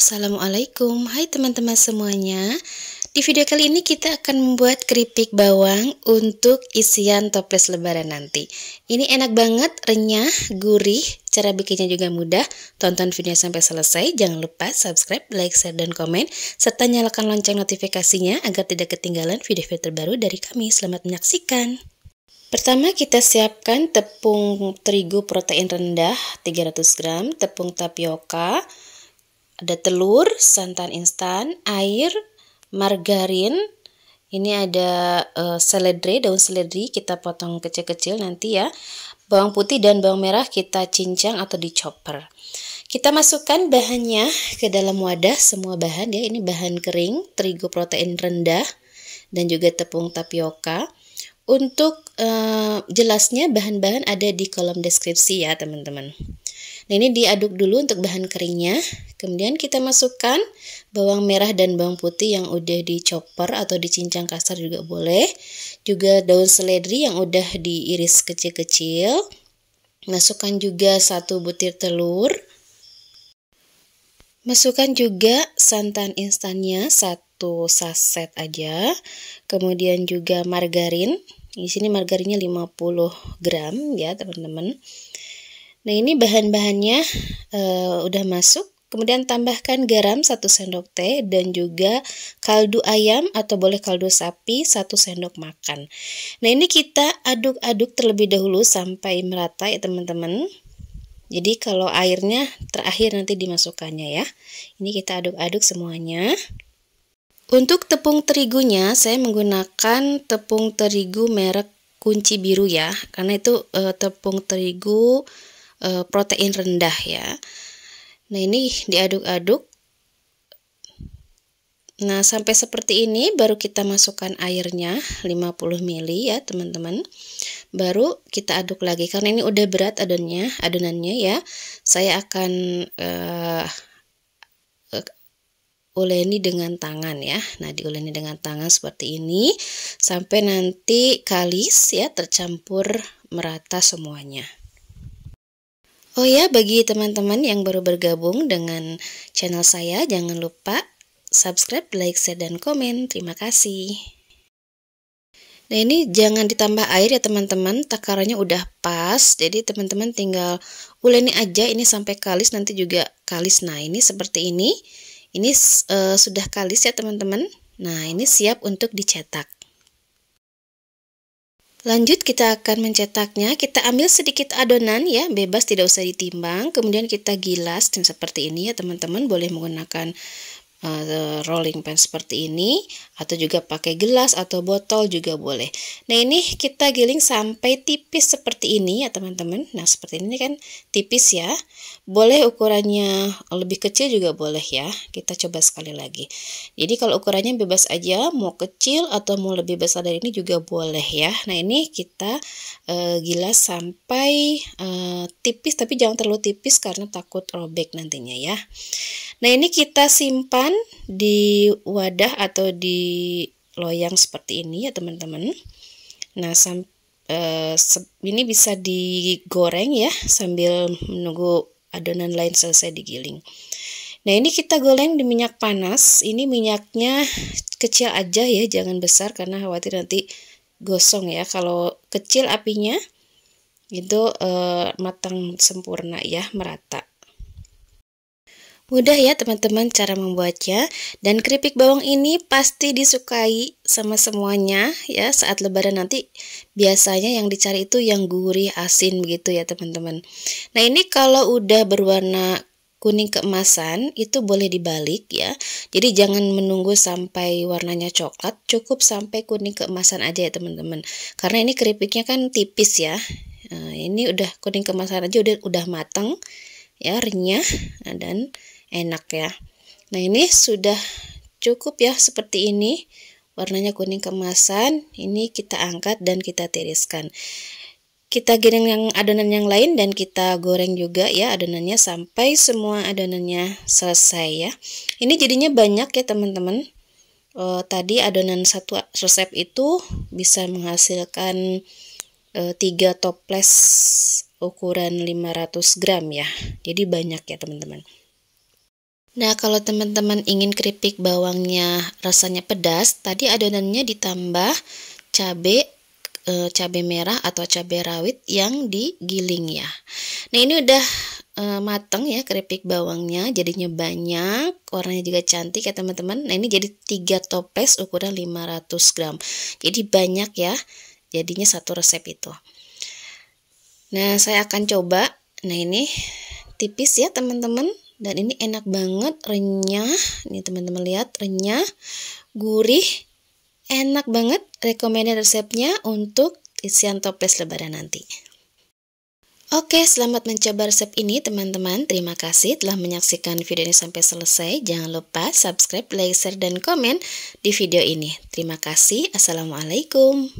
Assalamualaikum, hai teman-teman semuanya Di video kali ini kita akan membuat keripik bawang untuk isian toples lebaran nanti Ini enak banget, renyah, gurih, cara bikinnya juga mudah Tonton video sampai selesai, jangan lupa subscribe, like, share, dan komen Serta nyalakan lonceng notifikasinya agar tidak ketinggalan video-video terbaru dari kami Selamat menyaksikan Pertama kita siapkan tepung terigu protein rendah 300 gram, tepung tapioka ada telur, santan instan, air, margarin. Ini ada uh, seledri, daun seledri kita potong kecil-kecil nanti ya. Bawang putih dan bawang merah kita cincang atau di chopper. Kita masukkan bahannya ke dalam wadah, semua bahan ya. Ini bahan kering, terigu protein rendah, dan juga tepung tapioka. Untuk uh, jelasnya bahan-bahan ada di kolom deskripsi ya teman-teman. Nah ini diaduk dulu untuk bahan keringnya. Kemudian kita masukkan bawang merah dan bawang putih yang udah dicoper atau dicincang kasar juga boleh. Juga daun seledri yang udah diiris kecil-kecil. Masukkan juga satu butir telur. Masukkan juga santan instannya satu saset aja. Kemudian juga margarin. Di sini margarinnya 50 gram ya teman-teman. Nah ini bahan-bahannya uh, udah masuk. Kemudian tambahkan garam 1 sendok teh dan juga kaldu ayam atau boleh kaldu sapi 1 sendok makan. Nah ini kita aduk-aduk terlebih dahulu sampai merata ya teman-teman. Jadi kalau airnya terakhir nanti dimasukkannya ya. Ini kita aduk-aduk semuanya. Untuk tepung terigunya saya menggunakan tepung terigu merek kunci biru ya. Karena itu e, tepung terigu Eh, protein rendah ya. Nah, ini diaduk-aduk. Nah, sampai seperti ini baru kita masukkan airnya 50 ml ya, teman-teman. Baru kita aduk lagi karena ini udah berat adonnya, adonannya ya. Saya akan uh, uleni dengan tangan ya. Nah, diuleni dengan tangan seperti ini sampai nanti kalis ya tercampur merata semuanya. Oh ya, bagi teman-teman yang baru bergabung dengan channel saya, jangan lupa subscribe, like, share, dan komen. Terima kasih. Nah ini jangan ditambah air ya teman-teman, takarannya udah pas, jadi teman-teman tinggal uleni aja ini sampai kalis, nanti juga kalis. Nah ini seperti ini, ini uh, sudah kalis ya teman-teman. Nah ini siap untuk dicetak. Lanjut kita akan mencetaknya, kita ambil sedikit adonan ya, bebas tidak usah ditimbang, kemudian kita gilas dan seperti ini ya teman-teman, boleh menggunakan uh, rolling pin seperti ini atau juga pakai gelas atau botol juga boleh. Nah, ini kita giling sampai tipis seperti ini ya, teman-teman. Nah, seperti ini kan tipis ya. Boleh ukurannya lebih kecil juga boleh ya. Kita coba sekali lagi. Jadi kalau ukurannya bebas aja, mau kecil atau mau lebih besar dari ini juga boleh ya. Nah, ini kita uh, gilas sampai uh, tipis tapi jangan terlalu tipis karena takut robek nantinya ya. Nah, ini kita simpan di wadah atau di loyang seperti ini ya, teman-teman. Nah, sam, eh, ini bisa digoreng ya sambil menunggu adonan lain selesai digiling. Nah, ini kita goreng di minyak panas. Ini minyaknya kecil aja ya, jangan besar karena khawatir nanti gosong ya. Kalau kecil apinya itu eh, matang sempurna ya, merata. Mudah ya teman-teman cara membuatnya dan keripik bawang ini pasti disukai sama semuanya ya saat lebaran nanti biasanya yang dicari itu yang gurih asin begitu ya teman-teman. Nah ini kalau udah berwarna kuning keemasan itu boleh dibalik ya. Jadi jangan menunggu sampai warnanya coklat, cukup sampai kuning keemasan aja ya teman-teman. Karena ini keripiknya kan tipis ya. Nah, ini udah kuning keemasan aja udah udah matang ya renyah nah, dan enak ya nah ini sudah cukup ya seperti ini warnanya kuning kemasan ini kita angkat dan kita tiriskan kita giring yang adonan yang lain dan kita goreng juga ya adonannya sampai semua adonannya selesai ya ini jadinya banyak ya teman-teman e, tadi adonan satu resep itu bisa menghasilkan e, eh, 3 toples ukuran 500 gram ya jadi banyak ya teman-teman Nah, kalau teman-teman ingin keripik bawangnya rasanya pedas, tadi adonannya ditambah cabai e, cabai merah atau cabai rawit yang digiling ya. Nah, ini udah e, mateng ya keripik bawangnya, jadinya banyak, warnanya juga cantik ya teman-teman. Nah, ini jadi 3 toples ukuran 500 gram. Jadi banyak ya. Jadinya satu resep itu. Nah, saya akan coba. Nah, ini tipis ya teman-teman dan ini enak banget renyah Ini teman-teman lihat renyah gurih enak banget Rekomendasi resepnya untuk isian toples lebaran nanti Oke, selamat mencoba resep ini teman-teman. Terima kasih telah menyaksikan video ini sampai selesai. Jangan lupa subscribe, like, share, dan komen di video ini. Terima kasih. Assalamualaikum.